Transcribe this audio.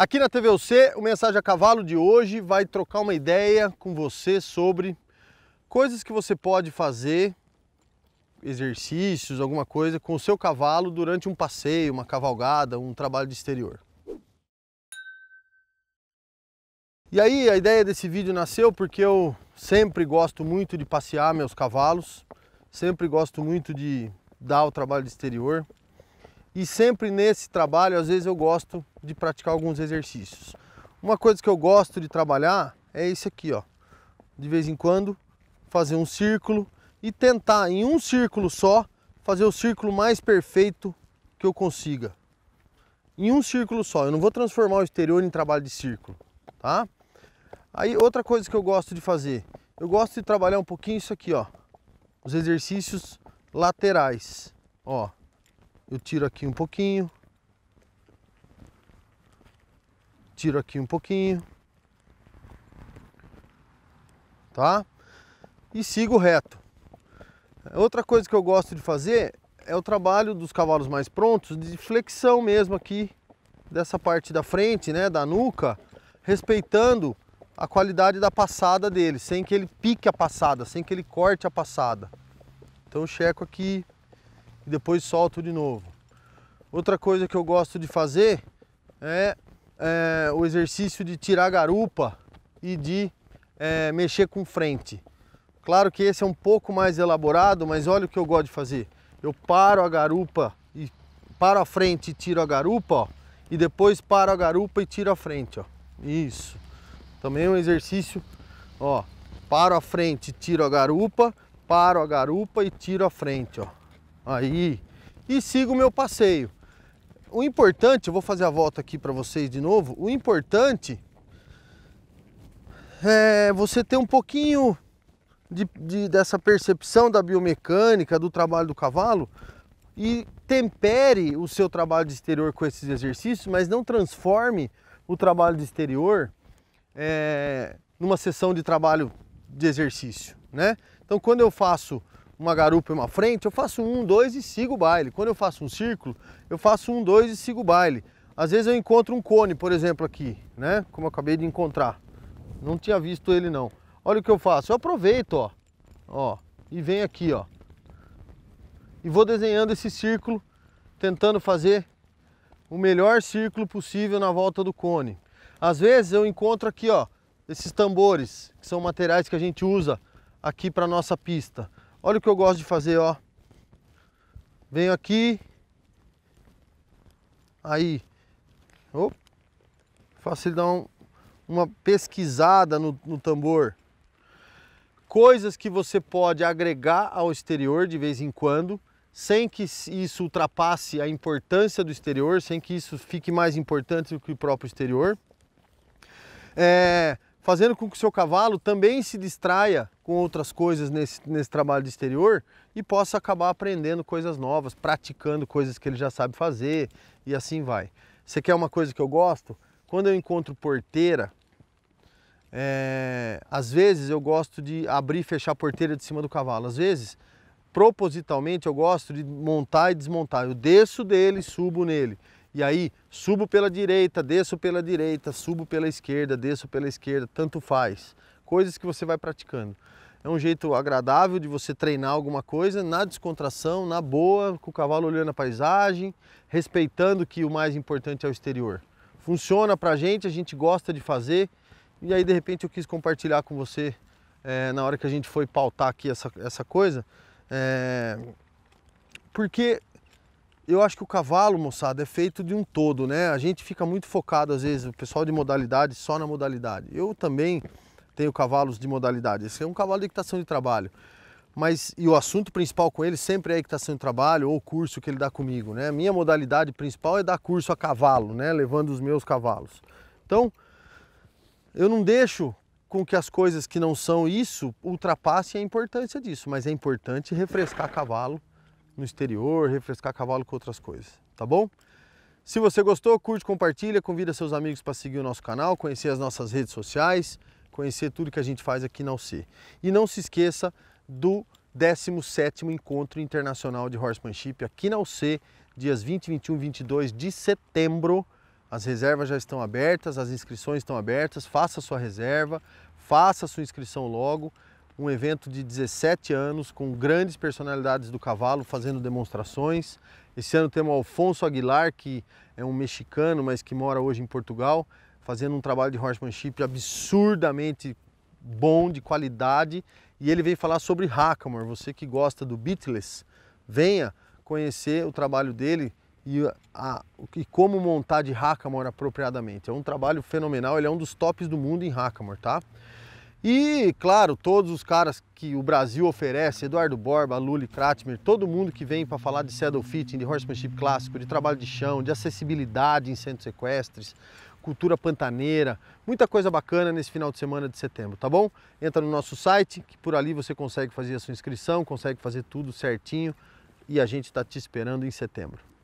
Aqui na TVOC, o Mensagem a Cavalo de hoje vai trocar uma ideia com você sobre coisas que você pode fazer, exercícios, alguma coisa, com o seu cavalo durante um passeio, uma cavalgada, um trabalho de exterior. E aí, a ideia desse vídeo nasceu porque eu sempre gosto muito de passear meus cavalos, sempre gosto muito de dar o trabalho de exterior. E sempre nesse trabalho, às vezes eu gosto de praticar alguns exercícios. Uma coisa que eu gosto de trabalhar é esse aqui, ó. De vez em quando, fazer um círculo e tentar em um círculo só fazer o círculo mais perfeito que eu consiga. Em um círculo só, eu não vou transformar o exterior em trabalho de círculo, tá? Aí outra coisa que eu gosto de fazer, eu gosto de trabalhar um pouquinho isso aqui, ó, os exercícios laterais, ó. Eu tiro aqui um pouquinho. Tiro aqui um pouquinho. Tá? E sigo reto. Outra coisa que eu gosto de fazer é o trabalho dos cavalos mais prontos de flexão mesmo aqui dessa parte da frente, né, da nuca, respeitando a qualidade da passada dele, sem que ele pique a passada, sem que ele corte a passada. Então checo aqui e depois solto de novo. Outra coisa que eu gosto de fazer é, é o exercício de tirar a garupa e de é, mexer com frente. Claro que esse é um pouco mais elaborado, mas olha o que eu gosto de fazer. Eu paro a garupa e paro a frente e tiro a garupa, ó, e depois paro a garupa e tiro a frente, ó. Isso. Também é um exercício, ó. Paro a frente, tiro a garupa, paro a garupa e tiro a frente, ó aí e sigo o meu passeio. O importante, eu vou fazer a volta aqui para vocês de novo. O importante é você ter um pouquinho de, de, dessa percepção da biomecânica, do trabalho do cavalo e tempere o seu trabalho de exterior com esses exercícios, mas não transforme o trabalho de exterior é, numa sessão de trabalho de exercício, né? Então, quando eu faço uma garupa e uma frente, eu faço um, dois e sigo o baile. Quando eu faço um círculo, eu faço um, dois e sigo o baile. Às vezes eu encontro um cone, por exemplo, aqui, né? Como eu acabei de encontrar. Não tinha visto ele não. Olha o que eu faço. Eu aproveito, ó. Ó. E venho aqui, ó. E vou desenhando esse círculo, tentando fazer o melhor círculo possível na volta do cone. Às vezes eu encontro aqui, ó, esses tambores, que são materiais que a gente usa aqui para nossa pista. Olha o que eu gosto de fazer, ó. Venho aqui. Aí. Oh, faço ele dar um, uma pesquisada no, no tambor. Coisas que você pode agregar ao exterior de vez em quando, sem que isso ultrapasse a importância do exterior, sem que isso fique mais importante do que o próprio exterior. É, fazendo com que o seu cavalo também se distraia com outras coisas nesse, nesse trabalho de exterior e possa acabar aprendendo coisas novas, praticando coisas que ele já sabe fazer e assim vai. Você quer uma coisa que eu gosto? Quando eu encontro porteira, é, às vezes eu gosto de abrir e fechar a porteira de cima do cavalo. Às vezes, propositalmente, eu gosto de montar e desmontar. Eu desço dele, subo nele. E aí, subo pela direita, desço pela direita, subo pela esquerda, desço pela esquerda, tanto faz. Coisas que você vai praticando. É um jeito agradável de você treinar alguma coisa na descontração, na boa, com o cavalo olhando a paisagem, respeitando que o mais importante é o exterior. Funciona pra gente, a gente gosta de fazer e aí de repente eu quis compartilhar com você é, na hora que a gente foi pautar aqui essa, essa coisa, é, porque eu acho que o cavalo, moçada, é feito de um todo, né? A gente fica muito focado, às vezes, o pessoal de modalidade só na modalidade. Eu também tenho cavalos de modalidade. Esse é um cavalo de equitação de trabalho. Mas e o assunto principal com ele sempre é a equitação de trabalho ou o curso que ele dá comigo, né? minha modalidade principal é dar curso a cavalo, né? Levando os meus cavalos. Então, eu não deixo com que as coisas que não são isso ultrapassem a importância disso, mas é importante refrescar cavalo no exterior, refrescar cavalo com outras coisas, tá bom? Se você gostou, curte, compartilha, convida seus amigos para seguir o nosso canal, conhecer as nossas redes sociais conhecer tudo que a gente faz aqui na UC. E não se esqueça do 17º Encontro Internacional de Horsemanship aqui na UC, dias 20, 21 22 de setembro. As reservas já estão abertas, as inscrições estão abertas, faça sua reserva, faça sua inscrição logo. Um evento de 17 anos com grandes personalidades do cavalo fazendo demonstrações. Esse ano temos o Alfonso Aguilar, que é um mexicano, mas que mora hoje em Portugal, fazendo um trabalho de horsemanship absurdamente bom, de qualidade, e ele veio falar sobre Hackamore. Você que gosta do Beatles, venha conhecer o trabalho dele e, a, e como montar de Hackamore apropriadamente. É um trabalho fenomenal, ele é um dos tops do mundo em Hackamore, tá? E, claro, todos os caras que o Brasil oferece, Eduardo Borba, Luli Kratmer, todo mundo que vem para falar de saddle fitting, de horsemanship clássico, de trabalho de chão, de acessibilidade em centros sequestres, cultura pantaneira, muita coisa bacana nesse final de semana de setembro, tá bom? Entra no nosso site, que por ali você consegue fazer a sua inscrição, consegue fazer tudo certinho e a gente está te esperando em setembro.